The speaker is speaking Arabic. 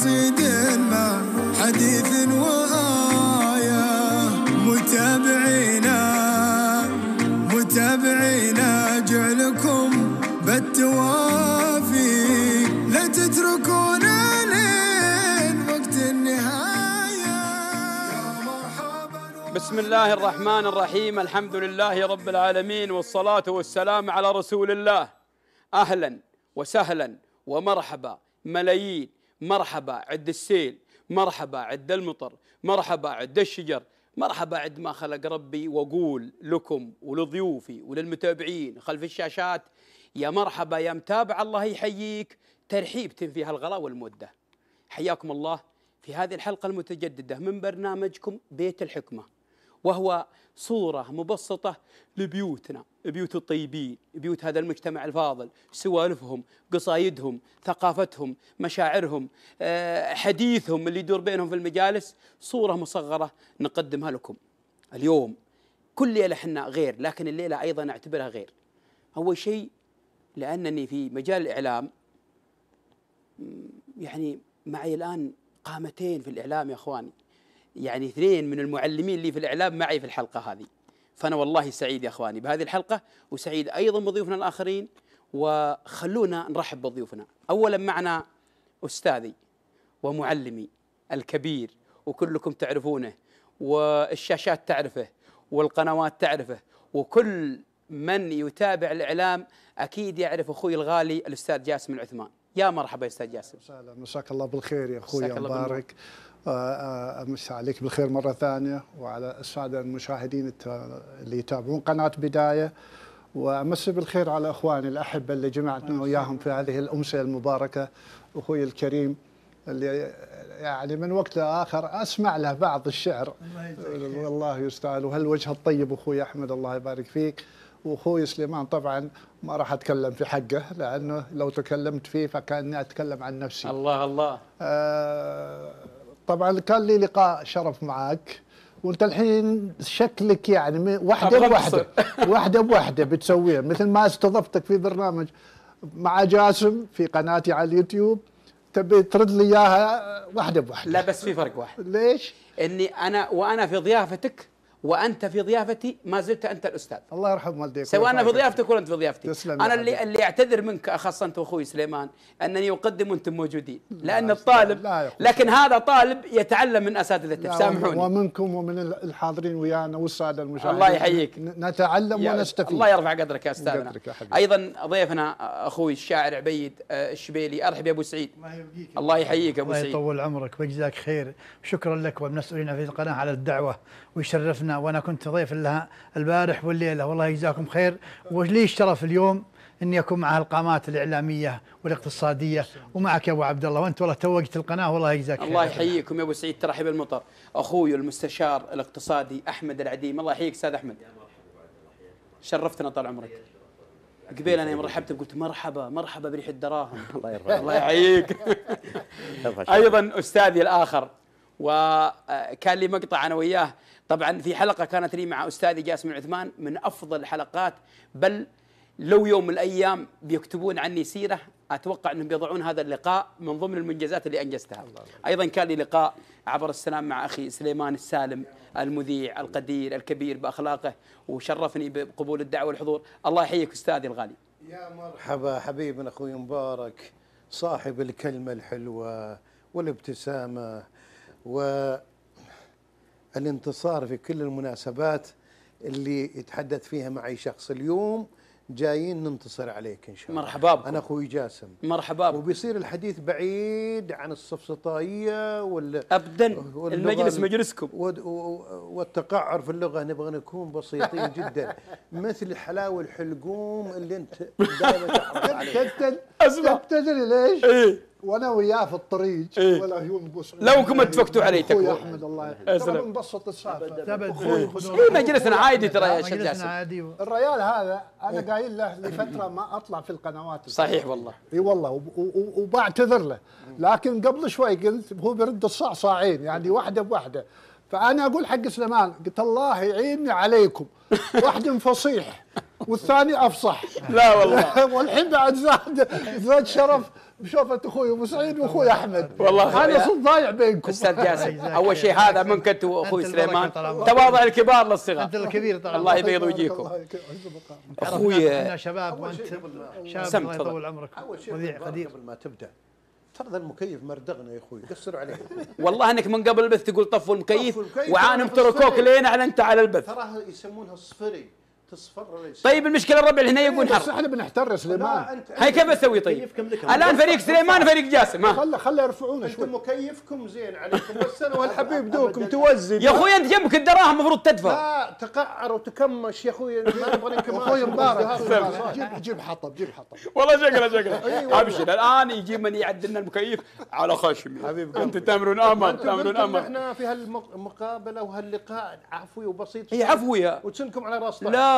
قصيدنا حديث وآية متابعينا متابعينا جعلكم بالتوافي لا تتركونا لين وقت النهاية بسم الله الرحمن الرحيم الحمد لله رب العالمين والصلاة والسلام على رسول الله أهلا وسهلا ومرحبا ملايين مرحبا عد السيل مرحبا عد المطر مرحبا عد الشجر مرحبا عد ما خلق ربي واقول لكم ولضيوفي وللمتابعين خلف الشاشات يا مرحبا يا متابع الله يحييك ترحيب تنفيها الغلا والموده حياكم الله في هذه الحلقه المتجدده من برنامجكم بيت الحكمه وهو صورة مبسطة لبيوتنا بيوت الطيبين بيوت هذا المجتمع الفاضل سوالفهم قصايدهم ثقافتهم مشاعرهم آه، حديثهم اللي يدور بينهم في المجالس صورة مصغرة نقدمها لكم اليوم كل ليلة حنا غير لكن الليلة أيضا أعتبرها غير أول شيء لأنني في مجال الإعلام يعني معي الآن قامتين في الإعلام يا أخواني يعني اثنين من المعلمين اللي في الإعلام معي في الحلقة هذه فأنا والله سعيد يا أخواني بهذه الحلقة وسعيد أيضا بضيوفنا الآخرين وخلونا نرحب بضيوفنا أولا معنا أستاذي ومعلمي الكبير وكلكم تعرفونه والشاشات تعرفه والقنوات تعرفه وكل من يتابع الإعلام أكيد يعرف أخوي الغالي الأستاذ جاسم العثمان يا مرحبا يا استاذ جاسم اهلا مساك الله بالخير يا اخوي مبارك امسي آه، آه، عليك بالخير مره ثانيه وعلى الساده المشاهدين اللي يتابعون قناه بدايه وامسي بالخير على اخواني الاحبه اللي جمعتنا وياهم في هذه الامسيه المباركه اخوي الكريم اللي يعني من وقت لاخر اسمع له بعض الشعر الله, والله يستاهل وهالوجه الطيب اخوي احمد الله يبارك فيك واخوي سليمان طبعا ما راح اتكلم في حقه لانه لو تكلمت فيه فكاني اتكلم عن نفسي الله الله آه طبعا كان لي لقاء شرف معك وانت الحين شكلك يعني واحده بواحده واحده بواحده بتسويها مثل ما استضفتك في برنامج مع جاسم في قناتي على اليوتيوب تبي ترد لي اياها واحده بواحده لا بس في فرق واحد ليش؟ اني انا وانا في ضيافتك وانت في ضيافتي ما زلت انت الاستاذ الله يرحم والديك سواء انا في ضيافتك ولا انت في ضيافتي تسلم انا اللي اللي اعتذر منك اخص انت واخوي سليمان انني اقدم وانتم موجودين لان لا الطالب لا لكن هذا طالب يتعلم من اساتذته سامحوني ومنكم ومن الحاضرين ويانا والساده المشاهدين الله يحييك نتعلم ونستفيد الله يرفع قدرك يا استاذنا ايضا ضيفنا اخوي الشاعر عبيد آه، الشبيلي ارحب يا ابو سعيد الله يبقيك الله يحييك ابو سعيد الله يطول عمرك ويجزاك خير شكرا لك والمسؤولين في القناه على الدعوه ويشرفنا وانا كنت ضيف لها البارح والليله والله يجزاكم خير ولي الشرف اليوم اني اكون مع القامات الاعلاميه والاقتصاديه ومعك يا ابو عبد الله وانت والله توجت القناه والله يجزاك الله يحييكم يا ابو سعيد ترحب المطر اخوي المستشار الاقتصادي احمد العديم الله يحييك استاذ احمد شرفتنا طال عمرك قبيل انا يوم رحبت قلت مرحبا مرحبا بريح الدراهم الله يرضى الله يحييك ايضا استاذي الاخر وكان لي مقطع انا وياه طبعا في حلقه كانت لي مع استاذي جاسم العثمان من افضل الحلقات بل لو يوم من الايام بيكتبون عني سيره اتوقع انهم بيضعون هذا اللقاء من ضمن المنجزات اللي انجزتها الله ايضا كان لي لقاء عبر السلام مع اخي سليمان السالم المذيع القدير الكبير باخلاقه وشرفني بقبول الدعوه والحضور الله يحييك استاذي الغالي يا مرحبا حبيبنا اخوي مبارك صاحب الكلمه الحلوه والابتسامه والانتصار في كل المناسبات اللي يتحدث فيها معي شخص اليوم جايين ننتصر عليك ان شاء الله مرحبا بكم. انا اخوي جاسم مرحبا بكم. وبيصير الحديث بعيد عن الصفصطائيه وال ابدا المجلس مجلسكم والتقعر في اللغه نبغى نكون بسيطين جدا مثل حلاوه الحلقوم اللي انت دائما تحرص ليش؟ إيه؟ وانا وياه في الطريق إيه؟ والعيون بوس لو كم اتفقتوا علي تكفى احمد الله ترى بنبسط السالفه اخوي مجلسنا عادي ترى يا شيخ جاسم الريال هذا انا قايل له لفتره ما اطلع في القنوات صحيح والله اي والله وبعتذر له لكن قبل شوي قلت هو بيرد الصاع صاعين يعني واحده بواحده فانا اقول حق سليمان قلت الله يعيني عليكم واحد فصيح والثاني افصح لا والله والحين بعد زاد زاد شرف بشوفة اخوي ابو سعيد واخوي احمد والله انا صرت ضايع بينكم استاذ جاسم اول شيء هذا منك انت واخوي سليمان تواضع الكبار للصغار انت الكبير طبعا الله يبيض وجهكم اخوي احنا شباب وانت شاب الله يطول عمرك مذيع قدير قبل ما تبدا ترى المكيف مردغنا يا اخوي قصر عليه والله انك من قبل البث تقول طفوا المكيف وعانم تركوك لين على انت على البث تراها يسمونها الصفري تصفر طيب المشكله الربع هنا يقول إيه، حر بس احنا بنحتار سليمان هاي كيف اسوي طيب؟ الان فريق سليمان وفريق جاسم ها خله خله يرفعونه شوي انتم مكيفكم زين عليكم والسنه والحبيب دوكم توزي يا اخوي انت جنبك الدراهم المفروض تدفع لا تقعر وتكمش يا اخوي ما نبغى نكمش اخوي مبارك جيب جيب حطب جيب حطب والله شكله شكله أيوة. ابشر الان يجي من يعدلنا المكيف على خشمي حبيب انت تامرون امر تامرون امر احنا في هالمقابله وهاللقاء عفوي وبسيط هي عفوي وتسنكم على راسنا لا